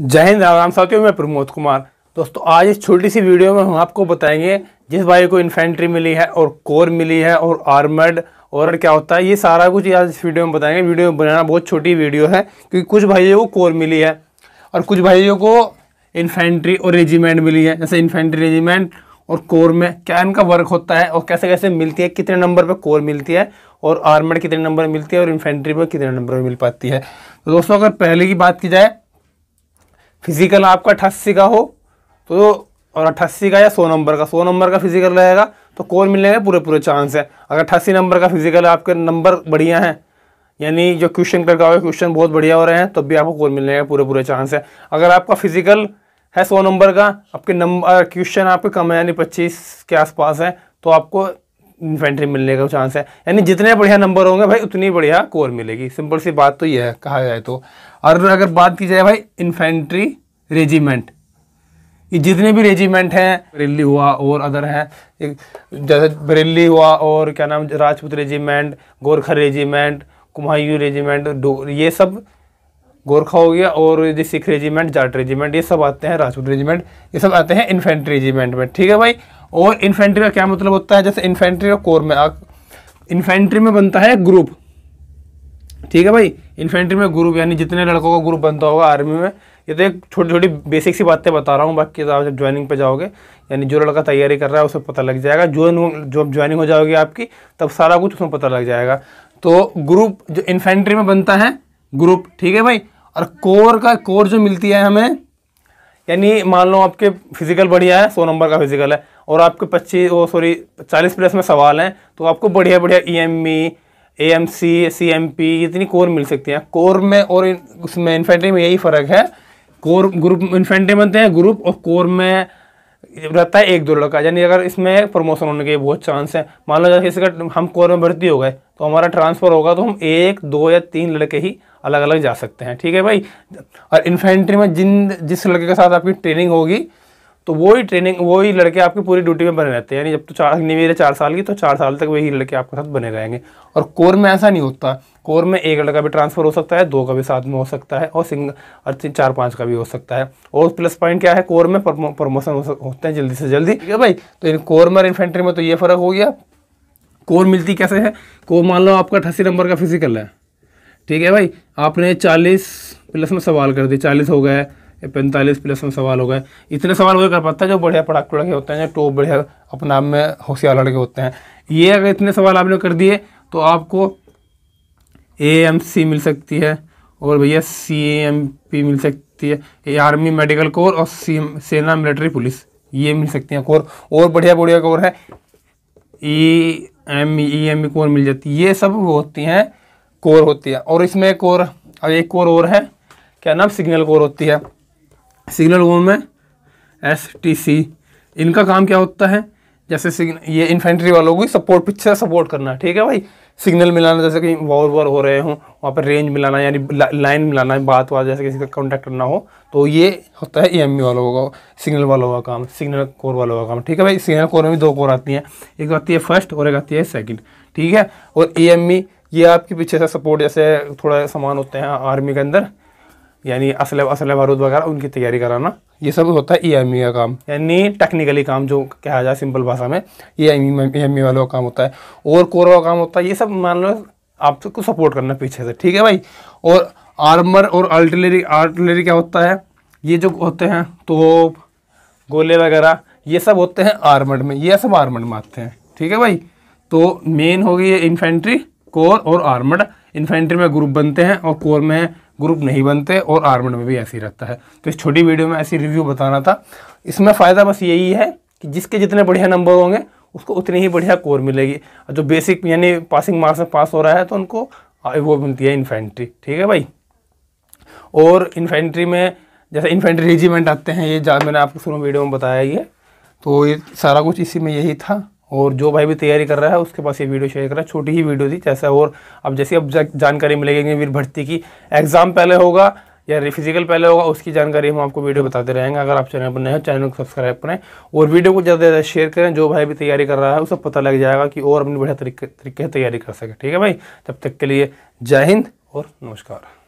जय हिंद राम साथियों मैं प्रमोद कुमार दोस्तों आज इस छोटी सी वीडियो में हम आपको बताएंगे जिस भाई को इन्फेंट्री मिली है और कोर मिली है और आर्मर्ड और क्या होता है ये सारा कुछ आज इस वीडियो में बताएंगे वीडियो बनाना बहुत छोटी वीडियो है क्योंकि कुछ भाइयों को कोर मिली है और कुछ भाइयों को इन्फेंट्री और रेजिमेंट मिली है जैसे इन्फेंट्री रेजिमेंट और कोर में क्या इनका वर्क होता है और कैसे कैसे मिलती है कितने नंबर पर कोर मिलती है और आर्मर्ड कितने नंबर मिलती है और इन्फेंट्री पर कितने नंबर पर मिल पाती है तो दोस्तों अगर पहले की बात की जाए फिजिकल आपका अट्ठासी का हो तो और अट्ठासी का या सौ नंबर का सौ नंबर का फिजिकल रहेगा तो कौन मिलने के पूरे पूरे चांस है अगर अट्ठासी नंबर का फिजिकल आपके नंबर बढ़िया हैं यानी जो क्वेश्चन करके आओगे क्वेश्चन बहुत बढ़िया हो रहे हैं तब भी आपको कौन मिलने का पूरे पूरे चांस है अगर आपका फिजिकल है सौ नंबर का आपके नंबर क्वेश्चन आपके कम है यानी पच्चीस के आसपास है तो आपको इन्फेंट्री मिलने का चांस है यानी जितने बढ़िया नंबर होंगे भाई उतनी बढ़िया कोर मिलेगी सिंपल सी बात तो यह है कहा जाए तो और अगर बात की जाए भाई इन्फेंट्री रेजिमेंट ये जितने भी रेजिमेंट हैं बरेली हुआ और अदर हैं जैसे बरेली हुआ और क्या नाम Rajput regiment Gorkha regiment Kumaon regiment ये सब गोरखा हो गया और ये सिख रेजिमेंट जाट रेजिमेंट ये सब आते हैं राजपूत रेजिमेंट ये सब आते हैं इन्फेंट्री रेजिमेंट में ठीक है भाई और इन्फेंट्री का क्या मतलब होता है जैसे इन्फेंट्री का कोर में इन्फेंट्री में बनता है ग्रुप ठीक है भाई इन्फेंट्री में ग्रुप यानी जितने लड़कों का ग्रुप बनता होगा आर्मी में ये तो एक छोटी छोटी बेसिक सी बातें बता रहा हूँ बाकी तो आप जब ज्वाइनिंग पे जाओगे यानी जो लड़का तैयारी कर रहा है उसे पता लग जाएगा जो जब ज्वाइनिंग हो जाओगी आपकी तब सारा कुछ उसमें पता लग जाएगा तो ग्रुप जो इन्फेंट्री में बनता है ग्रुप ठीक है भाई और कोर का कोर जो मिलती है हमें यानी मान लो आपके फिजिकल बढ़िया है सौ नंबर का फिजिकल है और आपके पच्चीस वो सॉरी चालीस प्लस में सवाल हैं तो आपको बढ़िया बढ़िया E M E A M C C M P इतनी कोर मिल सकती हैं कोर में और उसमें इन्फेंट्री में यही फ़र्क है कोर ग्रुप इन्फेंट्री बनते हैं ग्रुप और कोर में रहता है एक दो लड़का यानी अगर इसमें प्रमोशन होने के बहुत चांस है मान लो जैसे इसका हम कोर में भर्ती हो गए तो हमारा ट्रांसफ़र होगा तो हम एक दो या तीन लड़के ही अलग अलग जा सकते हैं ठीक है भाई और इन्फेंट्री में जिन जिस लड़के के साथ आपकी ट्रेनिंग होगी तो वही ट्रेनिंग वही लड़के आपकी पूरी ड्यूटी में बने रहते हैं यानी जब तो चार अग्निवीर है चार साल की तो चार साल तक वही लड़के आपके साथ बने रहेंगे और कोर में ऐसा नहीं होता कोर में एक लड़का भी ट्रांसफ़र हो सकता है दो का भी साथ में हो सकता है और सिंग और चार पाँच का भी हो सकता है और प्लस पॉइंट क्या है कोर में प्रमोशन हो होते हैं जल्दी से जल्दी ठीक है भाई तो इन कोर में इन्फेंट्री में तो ये फ़र्क हो गया कोर मिलती कैसे है कोर मान लो आपका अठासी नंबर का फिजिकल है ठीक है भाई आपने चालीस प्लस में सवाल कर दिए चालीस हो गए पैंतालीस प्लस में सवाल हो गए इतने सवाल वही कर पाता है जो बढ़िया पढ़ाकू लड़के होते हैं जो टॉप बढ़िया अपने आप में होशियार लड़के होते हैं ये अगर इतने सवाल आपने कर दिए तो आपको ए एम सी मिल सकती है और भैया सी एम पी मिल सकती है ए आर्मी मेडिकल कोर और सी सेना मिलिट्री पुलिस ये मिल सकती हैं कोर और बढ़िया बढ़िया कोर है E M E M E corps मिल जाती है ये सब होती हैं कोर होती है और इसमें कोर अब एक कोर और है क्या नाम सिग्नल कोर होती है सिग्नल वो में एस टी सी इनका काम क्या होता है जैसे ये इन्फेंट्री वालों को सपोर्ट पीछे सपोर्ट करना ठीक है भाई सिग्नल मिलाना जैसे कहीं वॉर वॉर हो रहे हों वहाँ पर रेंज मिलाना यानी लाइन मिलाना बात वात जैसे किसी का कॉन्टैक्ट करना हो तो ये होता है ई e वालों का सिग्नल वालों का काम सिग्नल कोर वालों का काम ठीक है भाई सिग्नल कोर में भी दो कोर आती हैं एक आती है फर्स्ट और एक आती है सेकेंड ठीक है और ई e ये आपके पीछे से सपोर्ट जैसे थोड़ा सामान होते हैं आर्मी के अंदर यानी असले असलह बारूद वगैरह उनकी तैयारी कराना ये सब होता है ई e e का काम यानी टेक्निकली काम जो कहा जाए सिंपल भाषा में ई एम e वालों का काम होता है और कोर का काम होता है ये सब मान लो आपको सपोर्ट करना पीछे से ठीक है भाई और आर्मर और आर्टिलरी आर्टिलरी क्या होता है ये जो होते हैं तो गोले वगैरह ये सब होते हैं आर्मर्ड में ये सब आर्मड में आते हैं ठीक है भाई तो मेन हो गई है इन्फेंट्री कोर और आर्मड इन्फेंट्री में ग्रुप बनते हैं और कोर में ग्रुप नहीं बनते और आर्मड में भी ऐसे ही रहता है तो इस छोटी वीडियो में ऐसी रिव्यू बताना था इसमें फ़ायदा बस यही है कि जिसके जितने बढ़िया नंबर होंगे उसको उतनी ही बढ़िया कोर मिलेगी जो बेसिक यानी पासिंग मार्क्स में पास हो रहा है तो उनको वो मिलती है इन्फेंट्री ठीक है भाई और इन्फेंट्री में जैसे इन्फेंट्री रेजिमेंट आते हैं ये मैंने आपको शुरू वीडियो में बताया ये तो ये सारा कुछ इसी में यही था और जो भाई भी तैयारी कर रहा है उसके पास ये वीडियो शेयर कर रहा है छोटी ही वीडियो थी जैसा और अब जैसे अब जानकारी मिलेगी वीर भर्ती की एग्ज़ाम पहले होगा या फिजिकल पहले होगा उसकी जानकारी हम आपको वीडियो बताते रहेंगे अगर आप चैनल पर नए हो चैनल को सब्सक्राइब करें और वीडियो को ज़्यादा ज़्यादा शेयर करें जो भाई भी तैयारी कर रहा है उसे पता लग जाएगा कि और अपनी बढ़िया तरीके तरीके से तैयारी कर सके ठीक है भाई तब तक के लिए जय हिंद और नमस्कार